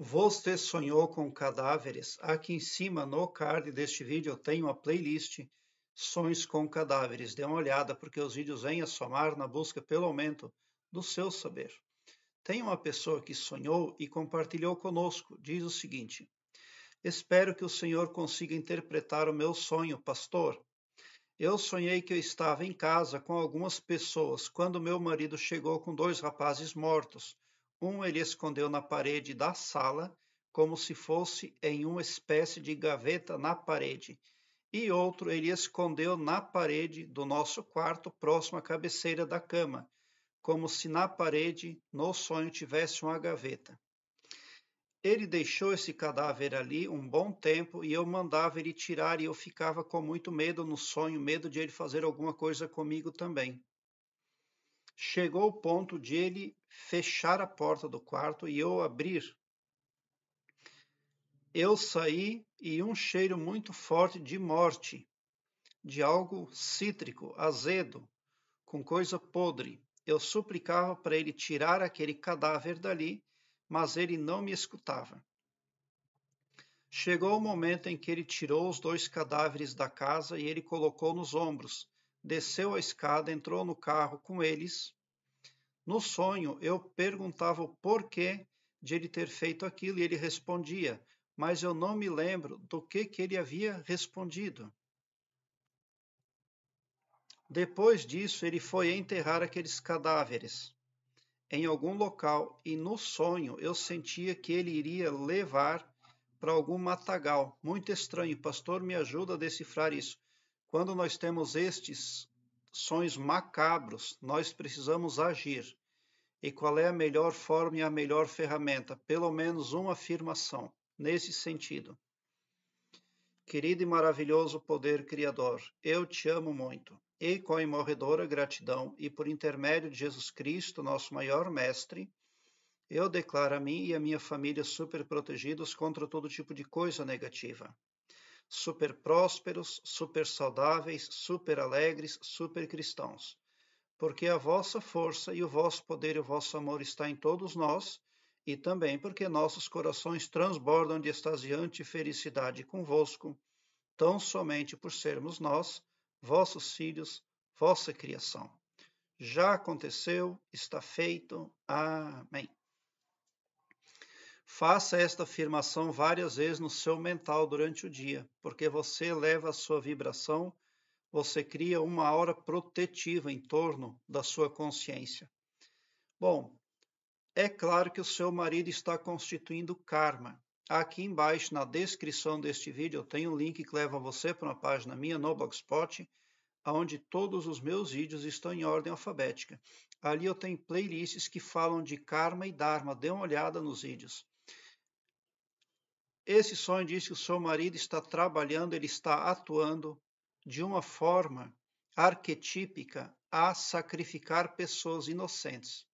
Você sonhou com cadáveres? Aqui em cima no card deste vídeo eu tenho a playlist Sonhos com Cadáveres. Dê uma olhada porque os vídeos vêm a somar na busca pelo aumento do seu saber. Tem uma pessoa que sonhou e compartilhou conosco. Diz o seguinte: Espero que o Senhor consiga interpretar o meu sonho, pastor. Eu sonhei que eu estava em casa com algumas pessoas quando meu marido chegou com dois rapazes mortos um ele escondeu na parede da sala, como se fosse em uma espécie de gaveta na parede, e outro ele escondeu na parede do nosso quarto, próximo à cabeceira da cama, como se na parede, no sonho, tivesse uma gaveta. Ele deixou esse cadáver ali um bom tempo e eu mandava ele tirar e eu ficava com muito medo no sonho, medo de ele fazer alguma coisa comigo também. Chegou o ponto de ele fechar a porta do quarto e eu abrir. Eu saí e um cheiro muito forte de morte, de algo cítrico, azedo, com coisa podre. Eu suplicava para ele tirar aquele cadáver dali, mas ele não me escutava. Chegou o momento em que ele tirou os dois cadáveres da casa e ele colocou nos ombros, desceu a escada, entrou no carro com eles. No sonho, eu perguntava o porquê de ele ter feito aquilo e ele respondia, mas eu não me lembro do que, que ele havia respondido. Depois disso, ele foi enterrar aqueles cadáveres em algum local e no sonho eu sentia que ele iria levar para algum matagal. Muito estranho. Pastor, me ajuda a decifrar isso. Quando nós temos estes sonhos macabros, nós precisamos agir. E qual é a melhor forma e a melhor ferramenta? Pelo menos uma afirmação nesse sentido. Querido e maravilhoso poder criador, eu te amo muito. E com a imorredora gratidão e por intermédio de Jesus Cristo, nosso maior mestre, eu declaro a mim e a minha família super protegidos contra todo tipo de coisa negativa super prósperos, super saudáveis, super alegres, super cristãos. Porque a vossa força e o vosso poder e o vosso amor está em todos nós, e também porque nossos corações transbordam de extasiante felicidade convosco, tão somente por sermos nós, vossos filhos, vossa criação. Já aconteceu, está feito. Amém. Faça esta afirmação várias vezes no seu mental durante o dia, porque você eleva a sua vibração, você cria uma aura protetiva em torno da sua consciência. Bom, é claro que o seu marido está constituindo karma. Aqui embaixo, na descrição deste vídeo, eu tenho um link que leva você para uma página minha no Blogspot, onde todos os meus vídeos estão em ordem alfabética. Ali eu tenho playlists que falam de karma e dharma. Dê uma olhada nos vídeos. Esse sonho diz que o seu marido está trabalhando, ele está atuando de uma forma arquetípica a sacrificar pessoas inocentes.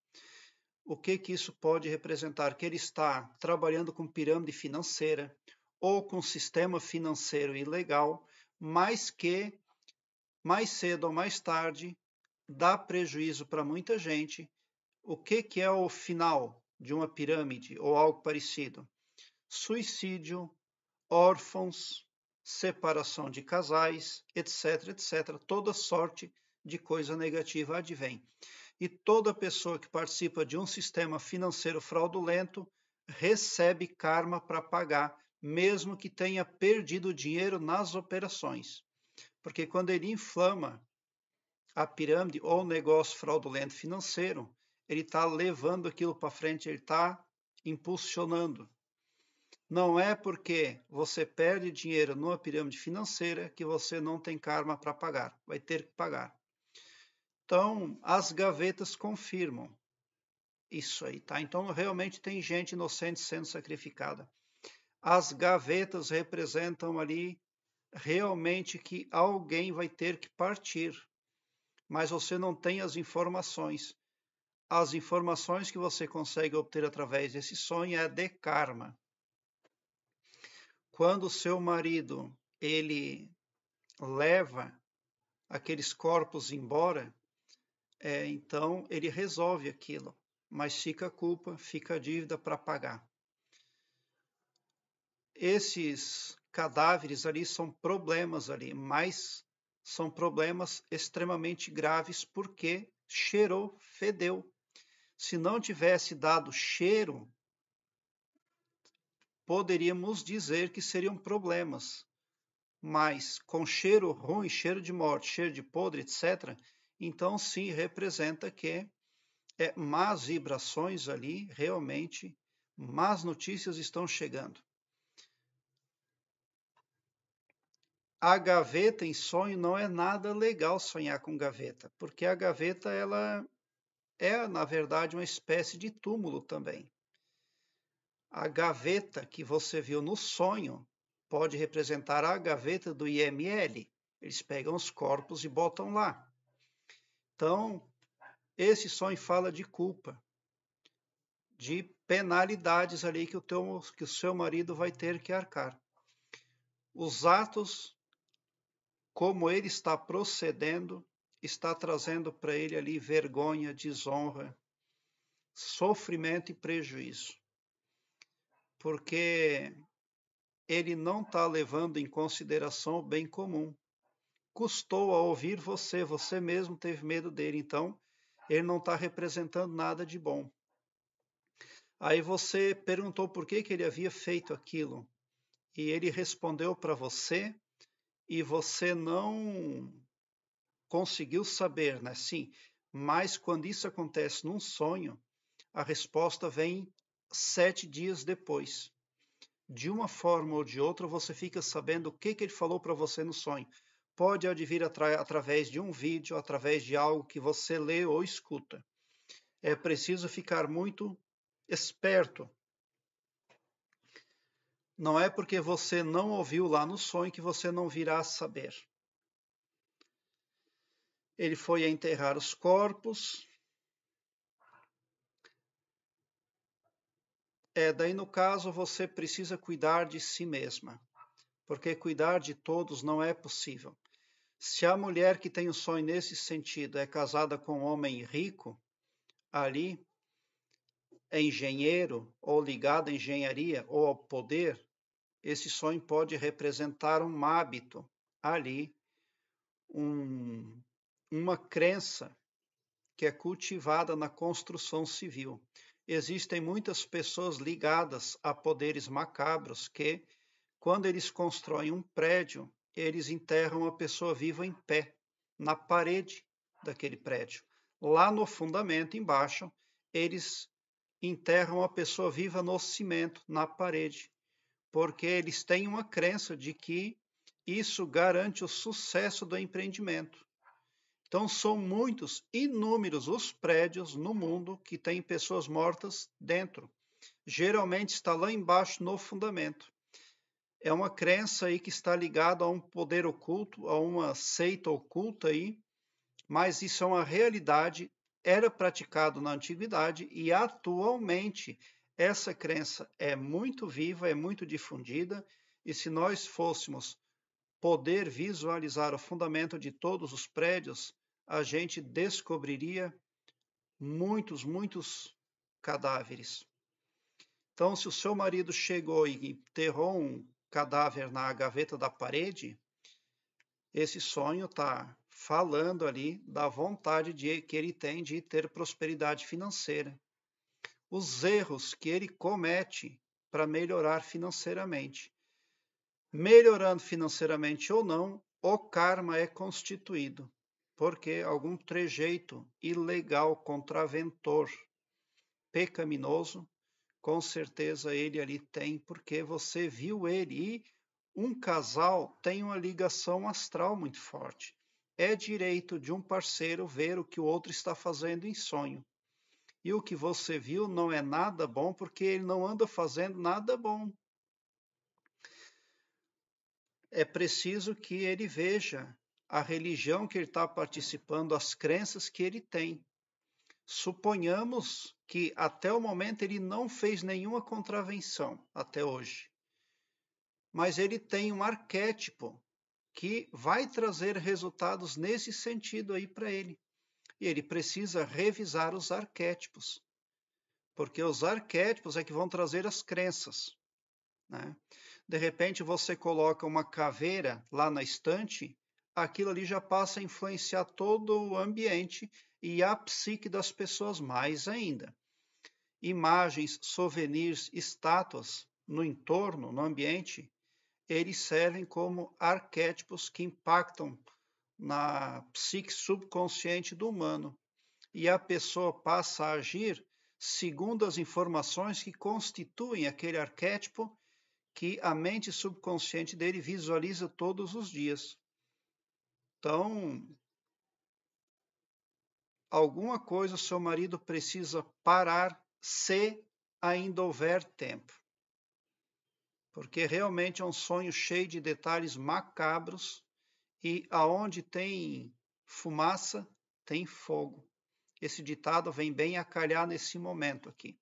O que que isso pode representar? Que ele está trabalhando com pirâmide financeira ou com sistema financeiro ilegal, mas que mais cedo ou mais tarde dá prejuízo para muita gente. O que que é o final de uma pirâmide ou algo parecido? suicídio, órfãos, separação de casais, etc, etc. Toda sorte de coisa negativa advém. E toda pessoa que participa de um sistema financeiro fraudulento recebe karma para pagar, mesmo que tenha perdido dinheiro nas operações. Porque quando ele inflama a pirâmide ou o negócio fraudulento financeiro, ele está levando aquilo para frente, ele está impulsionando. Não é porque você perde dinheiro numa pirâmide financeira que você não tem karma para pagar, vai ter que pagar. Então, as gavetas confirmam isso aí, tá? Então, realmente tem gente inocente sendo sacrificada. As gavetas representam ali realmente que alguém vai ter que partir, mas você não tem as informações. As informações que você consegue obter através desse sonho é de karma quando o seu marido ele leva aqueles corpos embora, é, então ele resolve aquilo, mas fica a culpa, fica a dívida para pagar. Esses cadáveres ali são problemas ali, mas são problemas extremamente graves porque cheirou, fedeu. Se não tivesse dado cheiro, poderíamos dizer que seriam problemas. Mas com cheiro ruim, cheiro de morte, cheiro de podre, etc., então sim representa que é, más vibrações ali, realmente, más notícias estão chegando. A gaveta em sonho não é nada legal sonhar com gaveta, porque a gaveta ela é, na verdade, uma espécie de túmulo também. A gaveta que você viu no sonho pode representar a gaveta do IML. Eles pegam os corpos e botam lá. Então, esse sonho fala de culpa, de penalidades ali que o, teu, que o seu marido vai ter que arcar. Os atos, como ele está procedendo, está trazendo para ele ali vergonha, desonra, sofrimento e prejuízo porque ele não está levando em consideração o bem comum. Custou a ouvir você, você mesmo teve medo dele, então ele não está representando nada de bom. Aí você perguntou por que, que ele havia feito aquilo, e ele respondeu para você, e você não conseguiu saber, né? Sim, mas quando isso acontece num sonho, a resposta vem sete dias depois. De uma forma ou de outra, você fica sabendo o que, que ele falou para você no sonho. Pode advir atra através de um vídeo, através de algo que você lê ou escuta. É preciso ficar muito esperto. Não é porque você não ouviu lá no sonho que você não virá saber. Ele foi enterrar os corpos, É, daí no caso você precisa cuidar de si mesma, porque cuidar de todos não é possível. Se a mulher que tem o um sonho nesse sentido é casada com um homem rico, ali é engenheiro ou ligado à engenharia ou ao poder, esse sonho pode representar um hábito ali, um, uma crença que é cultivada na construção civil existem muitas pessoas ligadas a poderes macabros que, quando eles constroem um prédio, eles enterram a pessoa viva em pé, na parede daquele prédio. Lá no fundamento, embaixo, eles enterram a pessoa viva no cimento, na parede, porque eles têm uma crença de que isso garante o sucesso do empreendimento. Então, são muitos, inúmeros os prédios no mundo que têm pessoas mortas dentro. Geralmente está lá embaixo no fundamento. É uma crença aí que está ligada a um poder oculto, a uma seita oculta aí, mas isso é uma realidade, era praticado na antiguidade e atualmente essa crença é muito viva, é muito difundida, e se nós fôssemos poder visualizar o fundamento de todos os prédios, a gente descobriria muitos, muitos cadáveres. Então, se o seu marido chegou e enterrou um cadáver na gaveta da parede, esse sonho está falando ali da vontade de, que ele tem de ter prosperidade financeira. Os erros que ele comete para melhorar financeiramente melhorando financeiramente ou não, o karma é constituído, porque algum trejeito ilegal, contraventor, pecaminoso, com certeza ele ali tem, porque você viu ele. E um casal tem uma ligação astral muito forte. É direito de um parceiro ver o que o outro está fazendo em sonho. E o que você viu não é nada bom, porque ele não anda fazendo nada bom é preciso que ele veja a religião que ele está participando, as crenças que ele tem. Suponhamos que até o momento ele não fez nenhuma contravenção, até hoje. Mas ele tem um arquétipo que vai trazer resultados nesse sentido aí para ele. E ele precisa revisar os arquétipos, porque os arquétipos é que vão trazer as crenças. Né? De repente você coloca uma caveira lá na estante, aquilo ali já passa a influenciar todo o ambiente e a psique das pessoas mais ainda. Imagens, souvenirs, estátuas no entorno, no ambiente, eles servem como arquétipos que impactam na psique subconsciente do humano. E a pessoa passa a agir segundo as informações que constituem aquele arquétipo que a mente subconsciente dele visualiza todos os dias. Então, alguma coisa seu marido precisa parar se ainda houver tempo. Porque realmente é um sonho cheio de detalhes macabros e aonde tem fumaça, tem fogo. Esse ditado vem bem a calhar nesse momento aqui.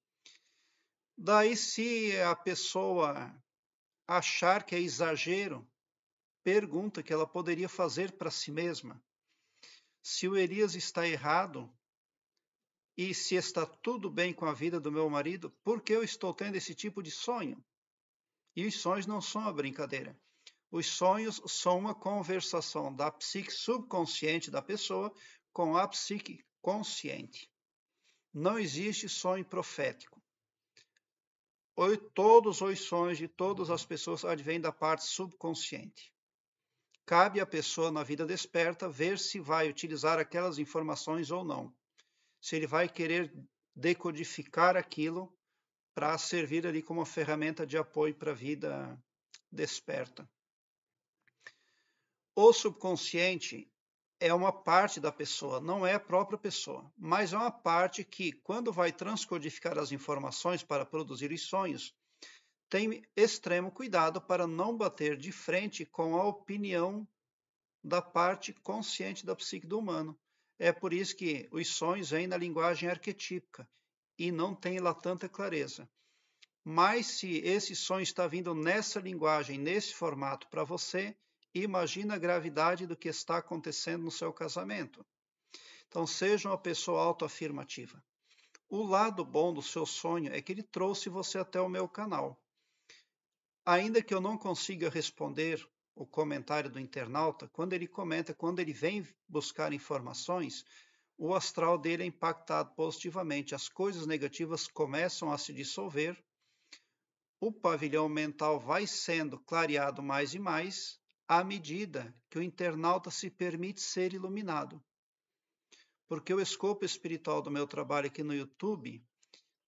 Daí, se a pessoa achar que é exagero, pergunta que ela poderia fazer para si mesma. Se o Elias está errado e se está tudo bem com a vida do meu marido, por que eu estou tendo esse tipo de sonho? E os sonhos não são uma brincadeira. Os sonhos são uma conversação da psique subconsciente da pessoa com a psique consciente. Não existe sonho profético todos os sonhos de todas as pessoas advêm da parte subconsciente. Cabe à pessoa na vida desperta ver se vai utilizar aquelas informações ou não. Se ele vai querer decodificar aquilo para servir ali como uma ferramenta de apoio para a vida desperta. O subconsciente é uma parte da pessoa, não é a própria pessoa, mas é uma parte que, quando vai transcodificar as informações para produzir os sonhos, tem extremo cuidado para não bater de frente com a opinião da parte consciente da psique do humano. É por isso que os sonhos vêm na linguagem arquetípica e não tem lá tanta clareza. Mas se esse sonho está vindo nessa linguagem, nesse formato para você, imagina a gravidade do que está acontecendo no seu casamento. Então, seja uma pessoa autoafirmativa. O lado bom do seu sonho é que ele trouxe você até o meu canal. Ainda que eu não consiga responder o comentário do internauta, quando ele comenta, quando ele vem buscar informações, o astral dele é impactado positivamente. As coisas negativas começam a se dissolver, o pavilhão mental vai sendo clareado mais e mais, à medida que o internauta se permite ser iluminado. Porque o escopo espiritual do meu trabalho aqui no YouTube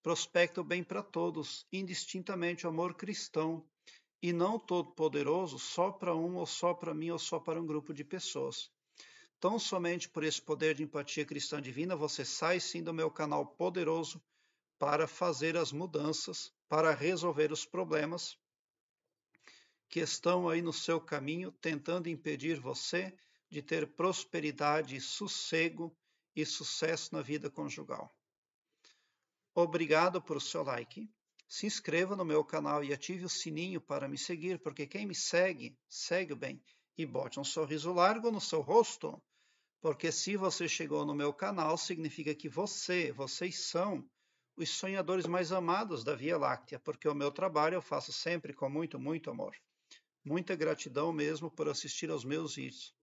prospecta o bem para todos, indistintamente o amor cristão, e não todo poderoso só para um ou só para mim ou só para um grupo de pessoas. Tão somente por esse poder de empatia cristã divina você sai sim do meu canal poderoso para fazer as mudanças, para resolver os problemas que estão aí no seu caminho tentando impedir você de ter prosperidade, sossego e sucesso na vida conjugal. Obrigado por seu like. Se inscreva no meu canal e ative o sininho para me seguir, porque quem me segue, segue bem. E bote um sorriso largo no seu rosto, porque se você chegou no meu canal, significa que você, vocês são os sonhadores mais amados da Via Láctea, porque o meu trabalho eu faço sempre com muito, muito amor. Muita gratidão mesmo por assistir aos meus vídeos.